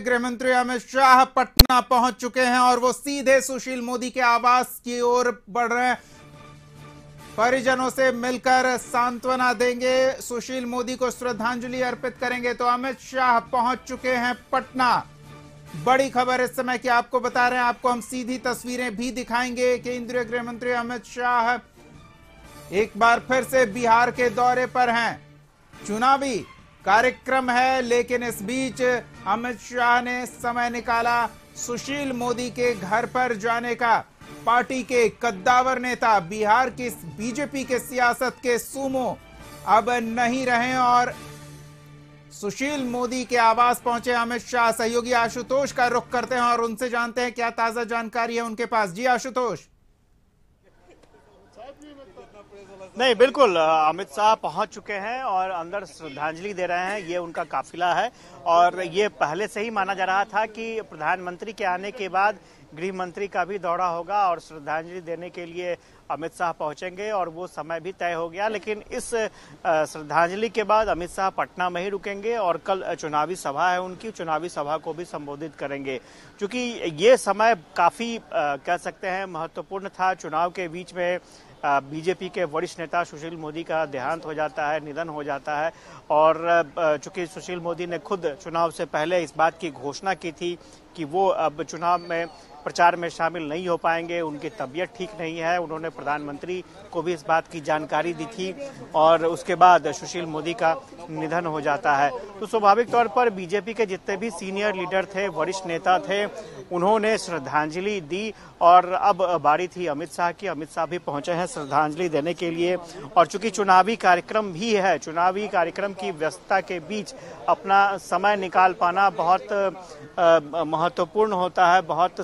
गृह मंत्री अमित शाह पटना पहुंच चुके हैं और वो सीधे सुशील मोदी के आवास की ओर बढ़ रहे हैं परिजनों से मिलकर सांत्वना देंगे सुशील मोदी को श्रद्धांजलि अर्पित करेंगे तो अमित शाह पहुंच चुके हैं पटना बड़ी खबर इस समय की आपको बता रहे हैं आपको हम सीधी तस्वीरें भी दिखाएंगे केंद्रीय गृह मंत्री अमित शाह एक बार फिर से बिहार के दौरे पर हैं चुनावी कार्यक्रम है लेकिन इस बीच अमित शाह ने समय निकाला सुशील मोदी के घर पर जाने का पार्टी के कद्दावर नेता बिहार की बीजेपी के सियासत के सूमो अब नहीं रहे और सुशील मोदी के आवास पहुंचे अमित शाह सहयोगी आशुतोष का रुख करते हैं और उनसे जानते हैं क्या ताजा जानकारी है उनके पास जी आशुतोष नहीं बिल्कुल अमित शाह पहुंच चुके हैं और अंदर श्रद्धांजलि दे रहे हैं ये उनका काफिला है और ये पहले से ही माना जा रहा था कि प्रधानमंत्री के आने के बाद गृह मंत्री का भी दौरा होगा और श्रद्धांजलि देने के लिए अमित शाह पहुंचेंगे और वो समय भी तय हो गया लेकिन इस श्रद्धांजलि के बाद अमित शाह पटना में ही रुकेंगे और कल चुनावी सभा है उनकी चुनावी सभा को भी संबोधित करेंगे क्योंकि ये समय काफ़ी कह सकते हैं महत्वपूर्ण था चुनाव के बीच में बीजेपी के वरिष्ठ नेता सुशील मोदी का देहांत हो जाता है निधन हो जाता है और चूंकि सुशील मोदी ने खुद चुनाव से पहले इस बात की घोषणा की थी कि वो अब चुनाव में प्रचार में शामिल नहीं हो पाएंगे उनकी तबीयत ठीक नहीं है उन्होंने प्रधानमंत्री को भी इस बात की जानकारी दी थी और उसके बाद सुशील मोदी का निधन हो जाता है तो स्वाभाविक तौर पर बीजेपी के जितने भी सीनियर लीडर थे वरिष्ठ नेता थे उन्होंने श्रद्धांजलि दी और अब बारी थी अमित शाह की अमित शाह भी पहुंचे हैं श्रद्धांजलि देने के लिए और चूंकि चुनावी कार्यक्रम भी है चुनावी कार्यक्रम की व्यस्तता के बीच अपना समय निकाल पाना बहुत महत्वपूर्ण होता है बहुत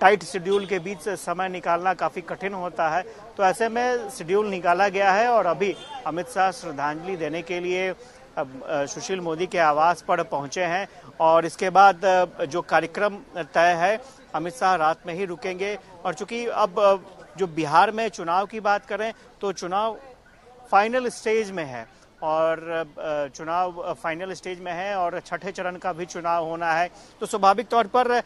टाइट शेड्यूल के बीच समय निकालना काफ़ी कठिन होता है तो ऐसे में शेड्यूल निकाला गया है और अभी अमित शाह श्रद्धांजलि देने के लिए सुशील मोदी के आवास पर पहुंचे हैं और इसके बाद जो कार्यक्रम तय है अमित शाह रात में ही रुकेंगे और चूंकि अब जो बिहार में चुनाव की बात करें तो चुनाव फाइनल स्टेज में है और चुनाव फाइनल स्टेज में है और छठे चरण का भी चुनाव होना है तो स्वाभाविक तौर पर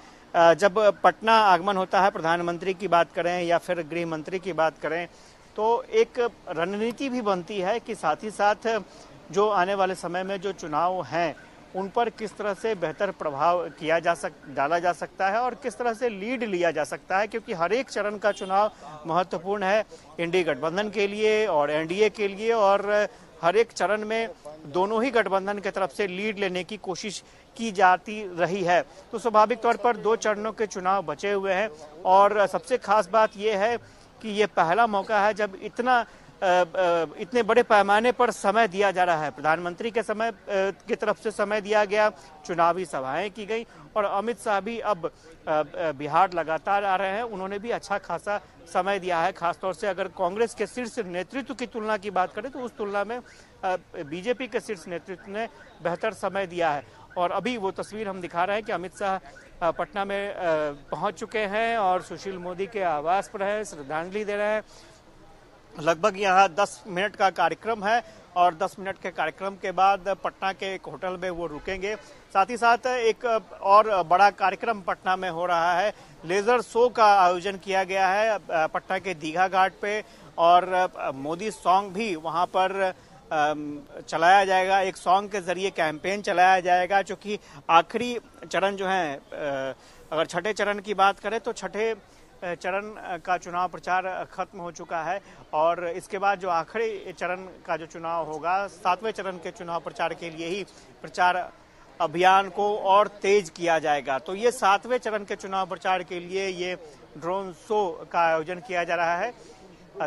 जब पटना आगमन होता है प्रधानमंत्री की बात करें या फिर गृह मंत्री की बात करें तो एक रणनीति भी बनती है कि साथ ही साथ जो आने वाले समय में जो चुनाव हैं उन पर किस तरह से बेहतर प्रभाव किया जा सक डाला जा सकता है और किस तरह से लीड लिया जा सकता है क्योंकि हर एक चरण का चुनाव महत्वपूर्ण है एनडीए गठबंधन के लिए और एनडीए के लिए और हर एक चरण में दोनों ही गठबंधन की तरफ से लीड लेने की कोशिश की जाती रही है तो स्वाभाविक तौर पर दो चरणों के चुनाव बचे हुए हैं और सबसे खास बात यह है कि ये पहला मौका है जब इतना इतने बड़े पैमाने पर समय दिया जा रहा है प्रधानमंत्री के समय की तरफ से समय दिया गया चुनावी सभाएं की गई और अमित शाह भी अब बिहार लगातार आ रहे हैं उन्होंने भी अच्छा खासा समय दिया है खासतौर से अगर कांग्रेस के शीर्ष नेतृत्व की तुलना की बात करें तो उस तुलना में बीजेपी के शीर्ष नेतृत्व ने बेहतर समय दिया है और अभी वो तस्वीर हम दिखा रहे हैं कि अमित शाह पटना में पहुंच चुके हैं और सुशील मोदी के आवास पर हैं श्रद्धांजलि दे रहे हैं लगभग यहाँ 10 मिनट का कार्यक्रम है और 10 मिनट के कार्यक्रम के बाद पटना के एक होटल में वो रुकेंगे साथ ही साथ एक और बड़ा कार्यक्रम पटना में हो रहा है लेज़र शो का आयोजन किया गया है पटना के दीघा घाट पे और मोदी सॉन्ग भी वहाँ पर चलाया जाएगा एक सॉन्ग के जरिए कैंपेन चलाया जाएगा क्योंकि आखिरी चरण जो है अगर छठे चरण की बात करें तो छठे चरण का चुनाव प्रचार खत्म हो चुका है और इसके बाद जो आखिरी चरण का जो चुनाव होगा सातवें चरण के चुनाव प्रचार के लिए ही प्रचार अभियान को और तेज किया जाएगा तो ये सातवें चरण के चुनाव प्रचार के लिए ये ड्रोन शो का आयोजन किया जा रहा है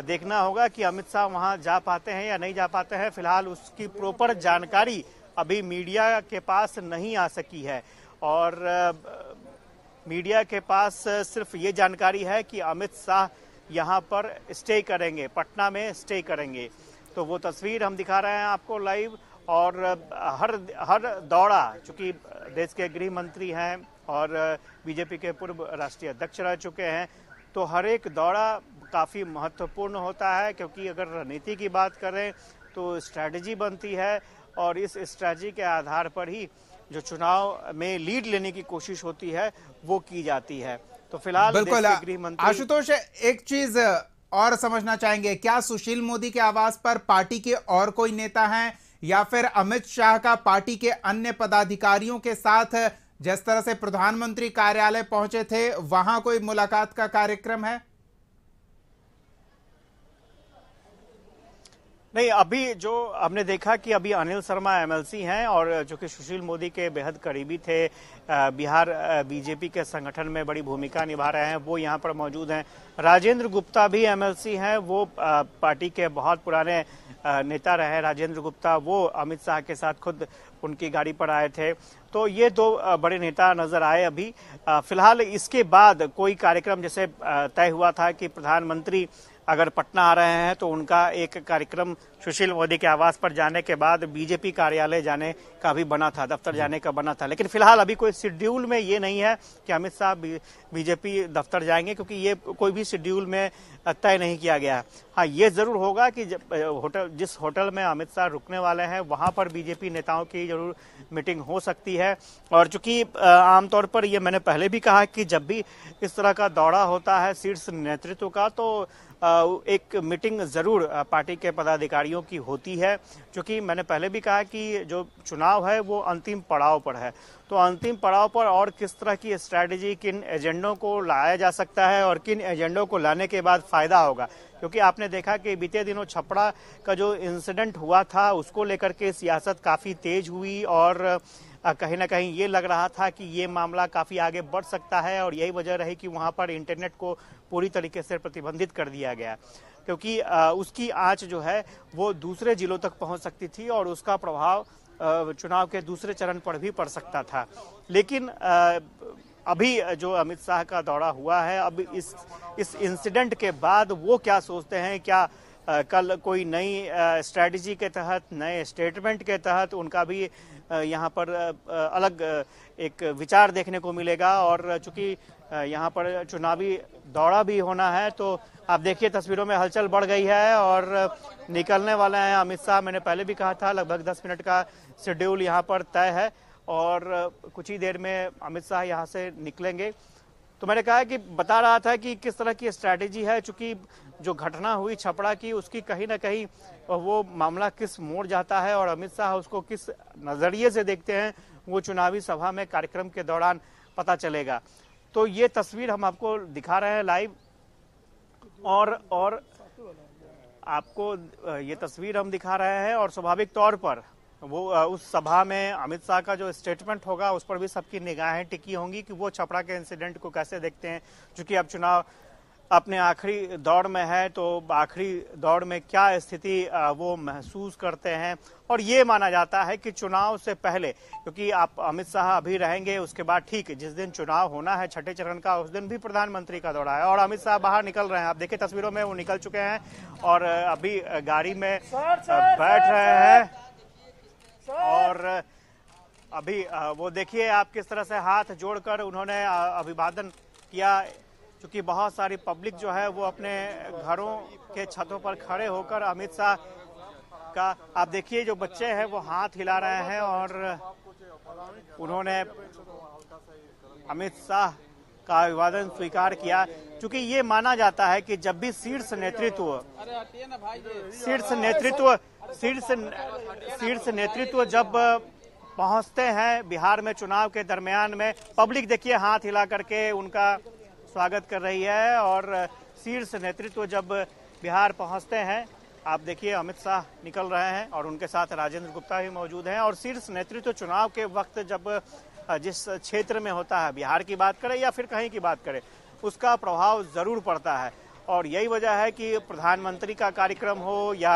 देखना होगा कि अमित शाह वहाँ जा पाते हैं या नहीं जा पाते हैं फिलहाल उसकी प्रॉपर जानकारी अभी मीडिया के पास नहीं आ सकी है और मीडिया के पास सिर्फ ये जानकारी है कि अमित शाह यहाँ पर स्टे करेंगे पटना में स्टे करेंगे तो वो तस्वीर हम दिखा रहे हैं आपको लाइव और हर हर दौड़ा चूँकि देश के गृह मंत्री हैं और बीजेपी के पूर्व राष्ट्रीय अध्यक्ष रह चुके हैं तो हर एक दौड़ा काफ़ी महत्वपूर्ण होता है क्योंकि अगर रणनीति की बात करें तो स्ट्रैटेजी बनती है और इस स्ट्रैटी के आधार पर ही जो चुनाव में लीड लेने की कोशिश होती है वो की जाती है तो फिलहाल बिल्कुल आशुतोष एक चीज और समझना चाहेंगे क्या सुशील मोदी के आवास पर पार्टी के और कोई नेता हैं या फिर अमित शाह का पार्टी के अन्य पदाधिकारियों के साथ जिस तरह से प्रधानमंत्री कार्यालय पहुंचे थे वहां कोई मुलाकात का कार्यक्रम है नहीं अभी जो हमने देखा कि अभी अनिल शर्मा एमएलसी हैं और जो कि सुशील मोदी के बेहद करीबी थे बिहार बीजेपी के संगठन में बड़ी भूमिका निभा रहे हैं वो यहाँ पर मौजूद हैं राजेंद्र गुप्ता भी एमएलसी हैं वो पार्टी के बहुत पुराने नेता रहे राजेंद्र गुप्ता वो अमित शाह के साथ खुद उनकी गाड़ी पर आए थे तो ये दो बड़े नेता नजर आए अभी फिलहाल इसके बाद कोई कार्यक्रम जैसे तय हुआ था कि प्रधानमंत्री अगर पटना आ रहे हैं तो उनका एक कार्यक्रम सुशील मोदी के आवास पर जाने के बाद बीजेपी कार्यालय जाने का भी बना था दफ्तर जाने का बना था लेकिन फिलहाल अभी कोई शेड्यूल में ये नहीं है कि अमित शाह बीजेपी दफ्तर जाएंगे क्योंकि ये कोई भी शेड्यूल में तय नहीं किया गया है हाँ ये जरूर होगा कि जब होटल जिस होटल में अमित शाह रुकने वाले हैं वहाँ पर बीजेपी नेताओं की जरूर मीटिंग हो सकती है और चूंकि आमतौर पर ये मैंने पहले भी कहा कि जब भी इस तरह का दौरा होता है शीर्ष नेतृत्व का तो एक मीटिंग ज़रूर पार्टी के पदाधिकारियों की होती है क्योंकि मैंने पहले भी कहा कि जो चुनाव है वो अंतिम पड़ाव पर है तो अंतिम पड़ाव पर और किस तरह की स्ट्रैटेजी किन एजेंडों को लाया जा सकता है और किन एजेंडों को लाने के बाद फ़ायदा होगा क्योंकि आपने देखा कि बीते दिनों छपड़ा का जो इंसिडेंट हुआ था उसको लेकर के सियासत काफ़ी तेज हुई और कहीं ना कहीं ये लग रहा था कि ये मामला काफ़ी आगे बढ़ सकता है और यही वजह रही कि वहाँ पर इंटरनेट को पूरी तरीके से प्रतिबंधित कर दिया गया क्योंकि उसकी आँच जो है वो दूसरे जिलों तक पहुँच सकती थी और उसका प्रभाव चुनाव के दूसरे चरण पर भी पड़ सकता था लेकिन अभी जो अमित शाह का दौरा हुआ है अब इस इस इंसिडेंट के बाद वो क्या सोचते हैं क्या कल कोई नई स्ट्रेटजी के तहत नए स्टेटमेंट के तहत उनका भी यहाँ पर अलग एक विचार देखने को मिलेगा और चूंकि यहाँ पर चुनावी दौड़ा भी होना है तो आप देखिए तस्वीरों में हलचल बढ़ गई है और निकलने वाले हैं अमित शाह मैंने पहले भी कहा था लगभग 10 मिनट का शेड्यूल यहाँ पर तय है और कुछ ही देर में अमित शाह यहाँ से निकलेंगे तो मैंने कहा कि बता रहा था कि किस तरह की स्ट्रैटेजी है चूंकि जो घटना हुई छपड़ा की उसकी कहीं ना कहीं वो मामला किस मोड़ जाता है और अमित शाह उसको किस नज़रिए से देखते हैं वो चुनावी सभा में कार्यक्रम के दौरान पता चलेगा तो ये तस्वीर हम आपको दिखा रहे हैं लाइव और और आपको ये तस्वीर हम दिखा रहे हैं और स्वाभाविक तौर पर वो उस सभा में अमित शाह का जो स्टेटमेंट होगा उस पर भी सबकी निगाहें टिकी होंगी कि वो छपरा के इंसिडेंट को कैसे देखते हैं क्योंकि अब चुनाव अपने आखिरी दौड़ में है तो आखिरी दौड़ में क्या स्थिति वो महसूस करते हैं और ये माना जाता है कि चुनाव से पहले क्योंकि आप अमित शाह अभी रहेंगे उसके बाद ठीक जिस दिन चुनाव होना है छठे चरण का उस दिन भी प्रधानमंत्री का दौरा है और अमित शाह बाहर निकल रहे हैं आप देखिए तस्वीरों में वो निकल चुके हैं और अभी गाड़ी में बैठ रहे हैं और अभी वो देखिए आप किस तरह से हाथ जोड़कर उन्होंने अभिवादन किया क्योंकि बहुत सारी पब्लिक जो है वो अपने घरों के छतों पर खड़े होकर अमित शाह का आप देखिए जो बच्चे हैं वो हाथ हिला रहे हैं और उन्होंने अमित शाह का अभिवादन स्वीकार किया क्योंकि ये माना जाता है कि जब भी शीर्ष नेतृत्व शीर्ष नेतृत्व शीर्ष शीर्ष नेतृत्व जब पहुंचते हैं बिहार में चुनाव के दरमियान में पब्लिक देखिए हाथ हिला करके उनका स्वागत कर रही है और शीर्ष नेतृत्व जब बिहार पहुंचते हैं आप देखिए अमित शाह निकल रहे हैं और उनके साथ राजेंद्र गुप्ता भी मौजूद हैं और शीर्ष नेतृत्व चुनाव के वक्त जब जिस क्षेत्र में होता है बिहार की बात करें या फिर कहीं की बात करें उसका प्रभाव ज़रूर पड़ता है और यही वजह है कि प्रधानमंत्री का कार्यक्रम हो या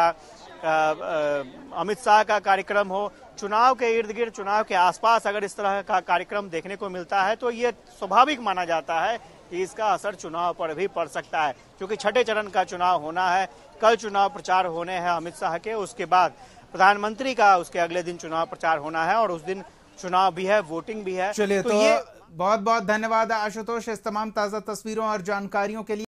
अमित शाह का कार्यक्रम हो चुनाव के इर्द गिर्द चुनाव के आसपास अगर इस तरह का कार्यक्रम देखने को मिलता है तो ये स्वाभाविक माना जाता है कि इसका असर चुनाव पर भी पड़ सकता है क्योंकि छठे चरण का चुनाव होना है कल चुनाव प्रचार होने हैं अमित शाह के उसके बाद प्रधानमंत्री का उसके अगले दिन चुनाव प्रचार होना है और उस दिन चुनाव भी है वोटिंग भी है चलिए तो, तो ये बहुत बहुत धन्यवाद आशुतोष इस तमाम ताज़ा तस्वीरों और जानकारियों के लिए